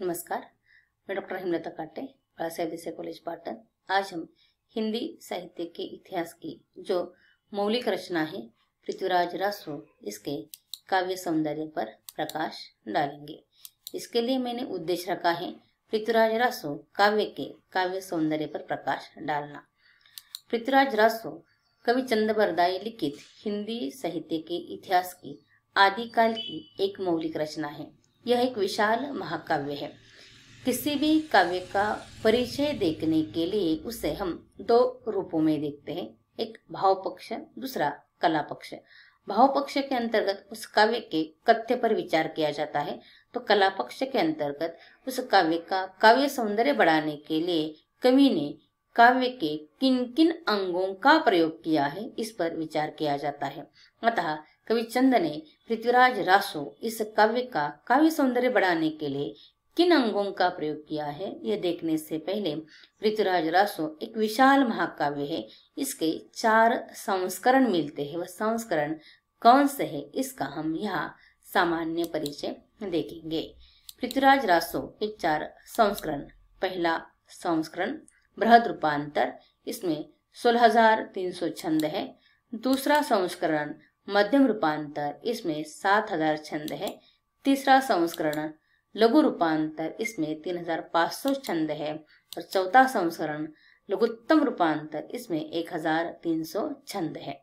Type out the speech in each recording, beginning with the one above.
नमस्कार मैं डॉक्टर हिमलता काटे बाला देसाई कॉलेज पाटन आज हम हिंदी साहित्य के इतिहास की जो मौलिक रचना है पृथ्वीराज रासो इसके काव्य सौंदर्य पर प्रकाश डालेंगे इसके लिए मैंने उद्देश्य रखा है पृथ्वीराज रासो काव्य के काव्य सौंदर्य पर प्रकाश डालना पृथ्वीराज रासो कवि चंद्रबरदाई लिखित हिंदी साहित्य के इतिहास की आदिकाल की एक मौलिक रचना है यह एक विशाल महाकाव्य है किसी भी काव्य का परिचय देखने के लिए उसे हम दो रूपों में देखते हैं एक भाव पक्ष दूसरा कला पक्ष भाव पक्ष के अंतर्गत उस काव्य के कथ्य पर विचार किया जाता है तो कला पक्ष के अंतर्गत उस काव्य का काव्य सौंदर्य बढ़ाने के लिए कवि ने काव्य के किन किन अंगों का प्रयोग किया है इस पर विचार किया जाता है अतः कवि चंद ने पृथ्वीराज रासो इस काव्य का काव्य सौंदर्य बढ़ाने के लिए किन अंगों का प्रयोग किया है यह देखने से पहले पृथ्वीराज रासो एक विशाल महाकाव्य है इसके चार संस्करण मिलते हैं वह संस्करण कौन से है इसका हम यहाँ सामान्य परिचय देखेंगे पृथ्वीराज रासो के चार संस्करण पहला संस्करण बृहद रूपांतर इसमें सोलह हजार तीन सौ छंद है दूसरा संस्करण मध्यम रूपांतर इसमें सात हजार छंद है तीसरा संस्करण लघु रूपांतर इसमें तीन हजार पाँच सौ छंद है और चौथा संस्करण लघुत्तम रूपांतर इसमें एक हजार तीन सौ छंद है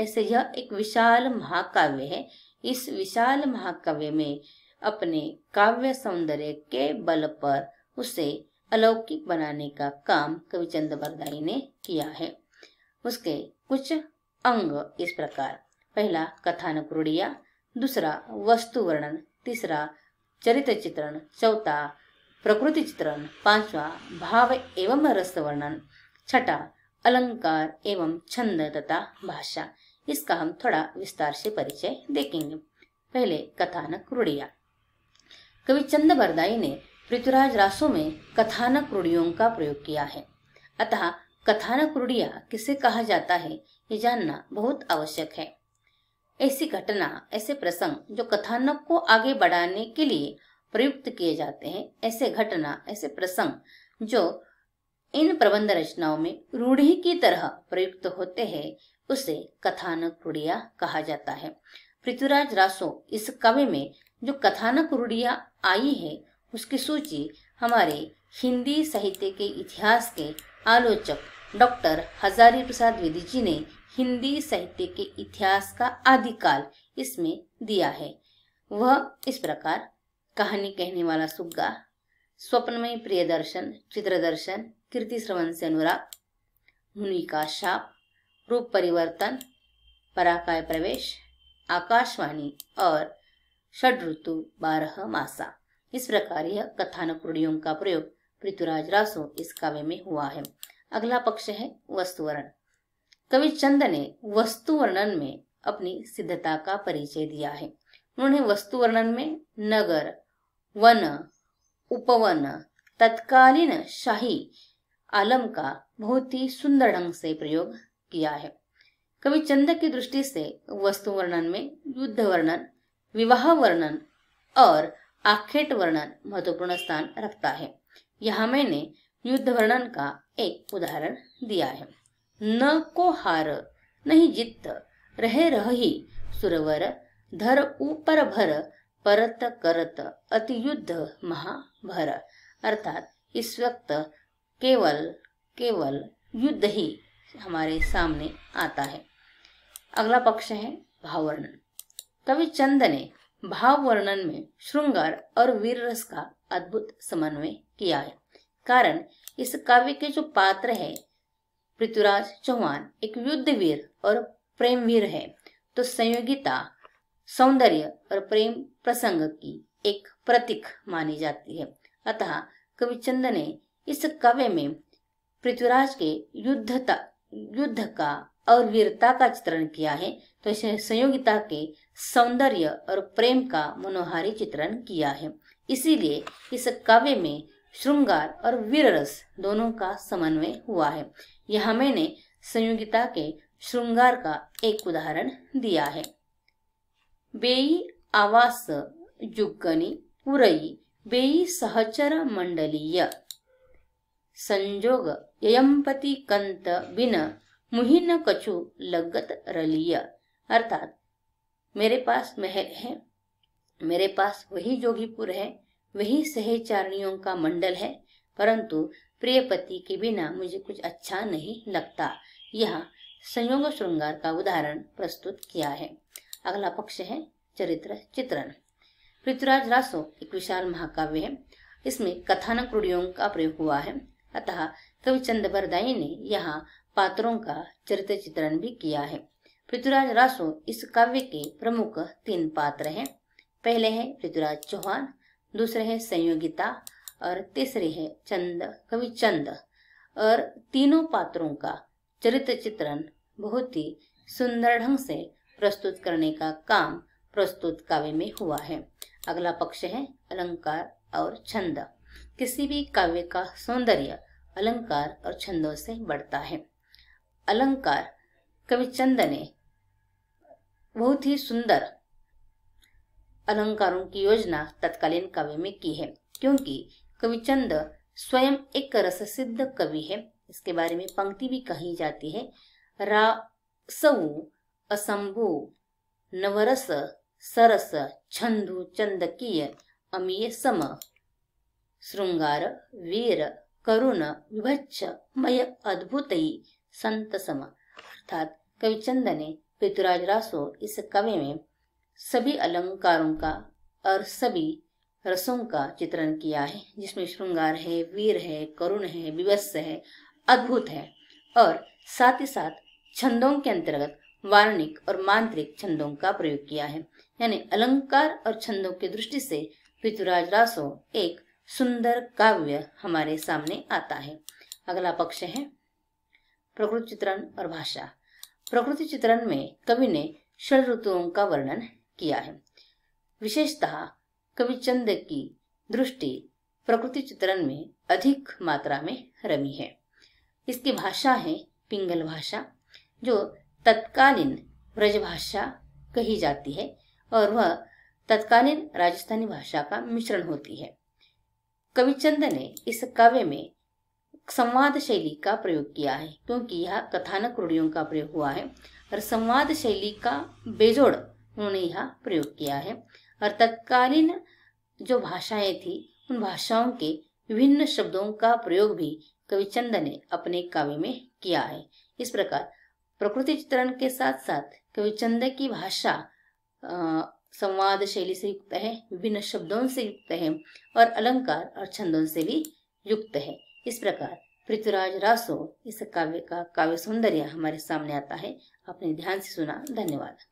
ऐसे यह एक विशाल महाकाव्य है इस विशाल महाकाव्य में अपने काव्य सौंदर्य के बल पर उसे अलौकिक बनाने का काम कविचंद बरदाई ने किया है उसके कुछ अंग इस प्रकार पहला कथानक रूढ़िया दूसरा वस्तु वर्णन तीसरा चरित्र चित्रण चौथा प्रकृति चित्रण पांचवा भाव एवं रस वर्णन छठा अलंकार एवं छंद तथा भाषा इसका हम थोड़ा विस्तार से परिचय देखेंगे पहले कथानक रूढ़िया कवि चंद बरदाई ने पृथ्वीराज रासो में कथानक रूढ़ियों का प्रयोग किया है अतः कथानक रूढ़िया किसे कहा जाता है ये जानना बहुत आवश्यक है ऐसी घटना ऐसे प्रसंग जो कथानक को आगे बढ़ाने के लिए प्रयुक्त किए जाते हैं ऐसे घटना ऐसे प्रसंग जो इन प्रबंध रचनाओं में रूढ़ी की तरह प्रयुक्त होते हैं उसे कथानक रूढ़िया कहा जाता है पृथ्वीराज रासो इस कवि में जो कथानक रूढ़िया आई है उसकी सूची हमारे हिंदी साहित्य के इतिहास के आलोचक डॉक्टर हजारी प्रसाद वेदी जी ने हिंदी साहित्य के इतिहास का आदिकाल इसमें दिया है वह इस प्रकार कहानी कहने वाला सुग्गा स्वप्नमय प्रिय दर्शन चित्र दर्शन कीर्ति श्रवण से अनुराग मुनि का शाप रूप परिवर्तन पराकाय प्रवेश आकाशवाणी और षड ऋतु बारह मासा इस प्रकार यह कथानक रूढ़ियों का प्रयोग पृथ्वीराज रासो इस काव्य में हुआ है अगला पक्ष है वस्तुवरण कवि चंद ने वस्तु वर्णन में अपनी सिद्धता का परिचय दिया है उन्होंने वस्तु वर्णन में नगर वन उपवन तत्कालीन शाही आलम का बहुत ही सुंदर ढंग से प्रयोग किया है कवि चंद की दृष्टि से वस्तु वर्णन में युद्ध वर्णन विवाह वर्णन और आखेट वर्णन महत्वपूर्ण स्थान रखता है यहाँ मैंने युद्ध वर्णन का एक उदाहरण दिया है न को हार नहीं जित रहे रही सुरवर धर ऊपर भर परत करत अतियुद्ध महाभर अर्थात इस वक्त केवल केवल युद्ध ही हमारे सामने आता है अगला पक्ष है भाववर्णन कवि चंद ने भाव वर्णन में श्रृंगार और वीर रस का अद्भुत समन्वय किया है कारण इस काव्य के जो पात्र है पृथ्वीराज चौहान एक युद्धवीर और प्रेमवीर है तो संयोगिता सौंदर्य और प्रेम प्रसंग की एक प्रतीक मानी जाती है अतः कवि चंद ने इस कव्य में पृथ्वीराज के युद्धता युद्ध का और वीरता का चित्रण किया है तो इसे संयोगिता के सौंदर्य और प्रेम का मनोहारी चित्रण किया है इसीलिए इस कव्य में श्रृंगार और वीर रस दोनों का समन्वय हुआ है यह मैंने संयोगिता के श्रृंगार का एक उदाहरण दिया है बेई आवास जुगनी पुरई बेई सहचर मंडलीय संजोग यंपति कंत बिन मुहिन कछु लगत रलिय अर्थात मेरे पास महल है मेरे पास वही जोगीपुर है वही सहचारणियों का मंडल है परंतु प्रिय पति के बिना मुझे कुछ अच्छा नहीं लगता यह संयोग श्रृंगार का उदाहरण प्रस्तुत किया है अगला पक्ष है चरित्र चित्रण पृथ्वीराज रासो एक विशाल महाकाव्य है इसमें कथानक रूढ़ियों का प्रयोग हुआ है अतः चंद बरदाई ने यहाँ पात्रों का चरित्र चित्रण भी किया है पृथ्वीराज रासो इस काव्य के प्रमुख तीन पात्र हैं पहले हैं पृथ्वीराज चौहान दूसरे है संयोगिता और तीसरे है चंद कवि चंद और तीनों पात्रों का चरित्र चित्रण बहुत ही सुंदर ढंग से प्रस्तुत करने का काम प्रस्तुत काव्य में हुआ है अगला पक्ष है अलंकार और छंद किसी भी काव्य का सौंदर्य अलंकार और छंदों से बढ़ता है अलंकार कवि चंद ने बहुत ही सुंदर अलंकारों की योजना तत्कालीन कवि में की है क्योंकि कविचंद स्वयं एक रस सिद्ध कवि है इसके बारे में पंक्ति भी कही जाती है रा असंभु नवरस सरस छंदु चंदकीय अमीय सम श्रृंगार वीर करुण विभच्छ मय अद्भुत संत सम अर्थात कविचंद ने पृथ्वीराज रासो इस कवि में सभी अलंकारों का और सभी रसों का चित्रण किया है जिसमें श्रृंगार है वीर है करुण है विवस् है अद्भुत है और साथ ही साथ छंदों के अंतर्गत वार्णिक और मांत्रिक छंदों का प्रयोग किया है यानी अलंकार और छंदों की दृष्टि से ऋतुराज रासो एक सुंदर काव्य हमारे सामने आता है अगला पक्ष है प्रकृति चित्रण और भाषा प्रकृति चित्रण में कवि ने षड ऋतुओं का वर्णन किया है विशेषतः कवि चंद की दृष्टि प्रकृति चित्रण में अधिक मात्रा में रमी है इसकी भाषा है पिंगल भाषा जो तत्कालीन ब्रजभाषा कही जाती है और वह तत्कालीन राजस्थानी भाषा का मिश्रण होती है कविचंद ने इस काव्य में संवाद शैली का प्रयोग किया है क्योंकि यह कथानक रूढ़ियों का प्रयोग हुआ है और संवाद शैली का बेजोड़ उन्होंने यह प्रयोग किया है और तत्कालीन जो भाषाएं थी उन भाषाओं के विभिन्न शब्दों का प्रयोग भी कविचंद ने अपने काव्य में किया है इस प्रकार प्रकृति चित्रण के साथ साथ कविचंद की भाषा संवाद शैली से युक्त है विभिन्न शब्दों से युक्त है और अलंकार और छंदों से भी युक्त है इस प्रकार पृथ्वीराज रासो इस काव्य का काव्य सौंदर्य हमारे सामने आता है अपने ध्यान से सुना धन्यवाद